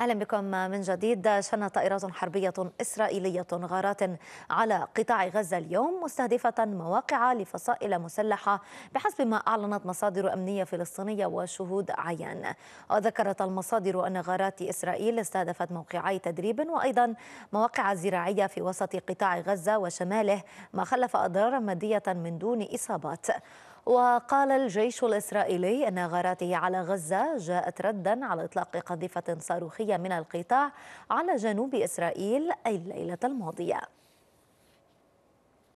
أهلا بكم من جديد شن طائرات حربية إسرائيلية غارات على قطاع غزة اليوم مستهدفة مواقع لفصائل مسلحة بحسب ما أعلنت مصادر أمنية فلسطينية وشهود عيان وذكرت المصادر أن غارات إسرائيل استهدفت موقعي تدريب وأيضا مواقع زراعية في وسط قطاع غزة وشماله ما خلف أضرارا مادية من دون إصابات وقال الجيش الإسرائيلي أن غاراته على غزة جاءت ردا على إطلاق قذيفة صاروخية من القطاع على جنوب إسرائيل الليلة الماضية